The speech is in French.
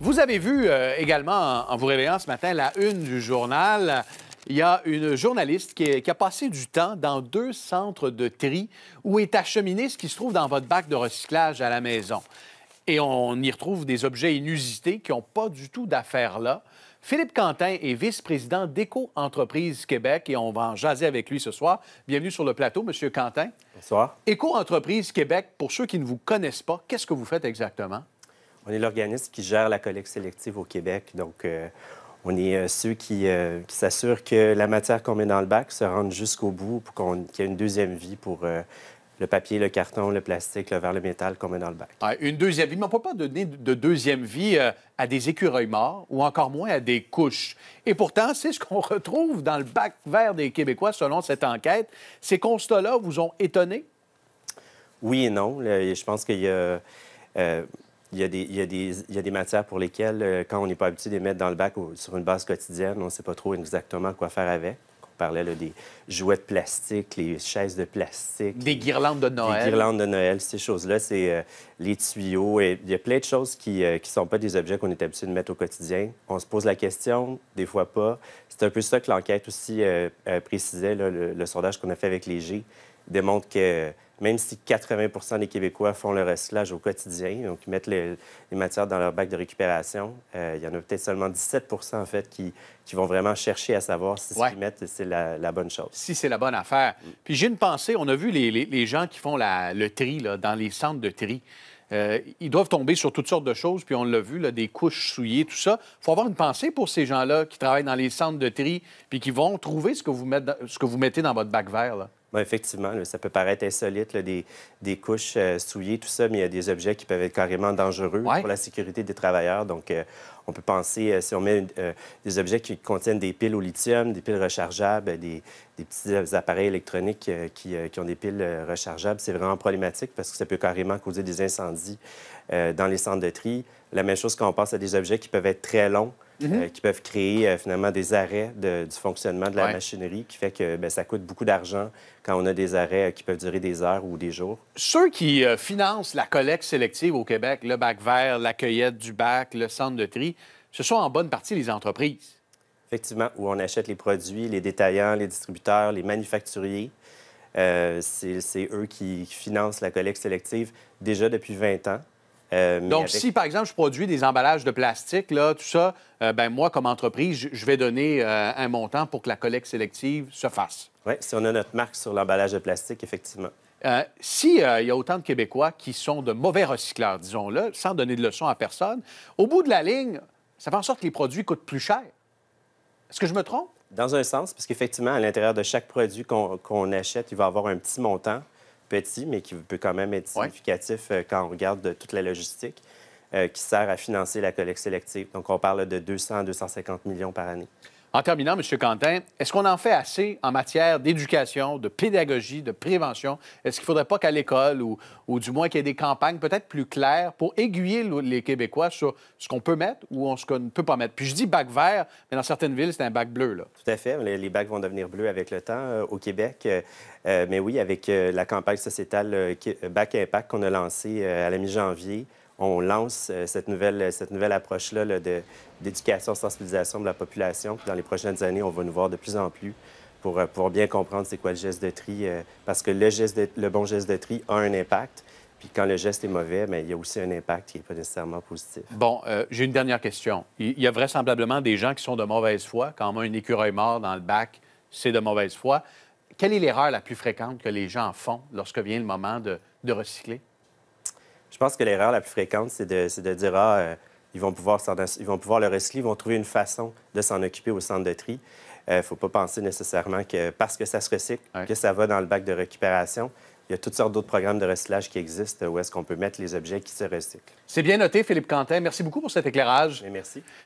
Vous avez vu euh, également, en, vous réveillant ce matin, la une du journal. Il y a une journaliste qui, a passé du temps dans deux centres de tri où est acheminé ce qui se trouve dans votre bac de recyclage à la maison. Et on y retrouve des objets inusités qui n'ont pas du tout d'affaires là. Philippe Quentin est vice-président d'Éco-Entreprise Québec et on va en jaser avec lui ce soir. Bienvenue sur le plateau, Monsieur Quentin. Bonsoir. Éco-Entreprise Québec, pour ceux qui ne vous connaissent pas, qu'est-ce que vous faites exactement? On est l'organisme qui gère la collecte sélective au Québec. Donc, euh, on est euh, ceux euh, qui, s'assurent que la matière qu'on met dans le bac se rende jusqu'au bout pour qu'il y ait une deuxième vie pour le papier, le carton, le plastique, le verre, le métal qu'on met dans le bac. Ah, une deuxième vie, mais on ne peut pas donner de deuxième vie à des écureuils morts ou encore moins à des couches. Et pourtant, c'est ce qu'on retrouve dans le bac vert des Québécois selon cette enquête. Ces constats-là vous ont étonné? Oui et non. je pense qu'il y a... Il y, a des, matières pour lesquelles, euh, quand on n'est pas habitué de les mettre dans le bac ou sur une base quotidienne, on ne sait pas trop exactement quoi faire avec. On parlait des jouets de plastique, les chaises de plastique. Des guirlandes de Noël. Des guirlandes de Noël, ces choses-là, c'est euh, les tuyaux. Et il y a plein de choses qui ne euh, sont pas des objets qu'on est habitué de mettre au quotidien. On se pose la question, des fois pas. C'est un peu ça que l'enquête aussi précisait, le, le, sondage qu'on a fait avec les G démontre que même si 80 des Québécois font le recyclage au quotidien, donc ils mettent les, matières dans leur bac de récupération, euh, il y en a peut-être seulement 17 en fait qui, vont vraiment chercher à savoir si ce qu'ils mettent, c'est la, bonne chose. Si c'est la bonne affaire. Mm. Puis j'ai une pensée, on a vu les, gens qui font le tri dans les centres de tri. Euh, ils doivent tomber sur toutes sortes de choses, puis on l'a vu, des couches souillées, tout ça. Il faut avoir une pensée pour ces gens-là qui travaillent dans les centres de tri, puis qui vont trouver ce que vous, mettez, ce que vous mettez dans votre bac vert. Bah, effectivement, ça peut paraître insolite, des, couches euh, souillées, tout ça, mais il y a des objets qui peuvent être carrément dangereux pour la sécurité des travailleurs. Donc, euh, on peut penser, euh, si on met des objets qui contiennent des piles au lithium, des piles rechargeables, des, petits appareils électroniques qui, qui, ont des piles rechargeables, c'est vraiment problématique parce que ça peut carrément causer des incendies dans les centres de tri. La même chose quand on pense à des objets qui peuvent être très longs. Euh, mhm. qui peuvent créer euh, finalement des arrêts du fonctionnement de la machinerie, qui fait que ben, ça coûte beaucoup d'argent quand on a des arrêts euh, qui peuvent durer des heures ou des jours. Ceux qui financent la collecte sélective au Québec, le bac vert, la cueillette du bac, le centre de tri, ce sont en bonne partie les entreprises. Effectivement, où on achète les produits, les détaillants, les distributeurs, les manufacturiers. c'est eux qui financent la collecte sélective déjà depuis 20 ans. Euh, Donc, si, par exemple, je produis des emballages de plastique, là, tout ça, euh, ben, moi, comme entreprise, je vais donner euh, un montant pour que la collecte sélective se fasse. Oui, si on a notre marque sur l'emballage de plastique, effectivement. S'il y a autant de Québécois qui sont de mauvais recycleurs, disons-le, sans donner de leçons à personne, au bout de la ligne, ça fait en sorte que les produits coûtent plus cher. Est-ce que je me trompe? Dans un sens, parce qu'effectivement, à l'intérieur de chaque produit qu'on achète, il va y avoir un petit montant petit, mais qui peut quand même être significatif euh, quand on regarde toute la logistique, euh, qui sert à financer la collecte sélective. Donc, on parle de 200 à 250 millions par année. En terminant, M. Quentin, est-ce qu'on en fait assez en matière d'éducation, de pédagogie, de prévention? Est-ce qu'il ne faudrait pas qu'à l'école, ou, du moins qu'il y ait des campagnes peut-être plus claires pour aiguiller les Québécois sur ce qu'on peut mettre ou ce qu'on ne peut pas mettre? Puis je dis bac vert, mais dans certaines villes, c'est un bac bleu. Là. Tout à fait. Les, bacs vont devenir bleus avec le temps euh, au Québec. Euh, euh, mais oui, avec la campagne sociétale Bac Impact qu'on a lancée à la mi-janvier, on lance euh, euh, cette nouvelle, approche-là d'éducation, de, d'éducation, sensibilisation de la population. dans les prochaines années, on va nous voir de plus en plus pour euh, pouvoir bien comprendre c'est quoi le geste de tri, parce que le, geste bon geste de tri a un impact. Puis quand le geste est mauvais, mais ben, il y a aussi un impact qui n'est pas nécessairement positif. Bon, j'ai une dernière question. Il y a vraisemblablement des gens qui sont de mauvaise foi. Quand on a un écureuil mort dans le bac, c'est de mauvaise foi. Quelle est l'erreur la plus fréquente que les gens font lorsque vient le moment de recycler? Je pense que l'erreur la plus fréquente, c'est de, dire Ah, euh, ils, vont pouvoir ils vont pouvoir le recycler, ils vont trouver une façon de s'en occuper au centre de tri. Il euh, ne faut pas penser nécessairement que parce que ça se recycle, que ça va dans le bac de récupération. Il y a toutes sortes d'autres programmes de recyclage qui existent où est-ce qu'on peut mettre les objets qui se recyclent. C'est bien noté, Philippe Quentin. Merci beaucoup pour cet éclairage. merci.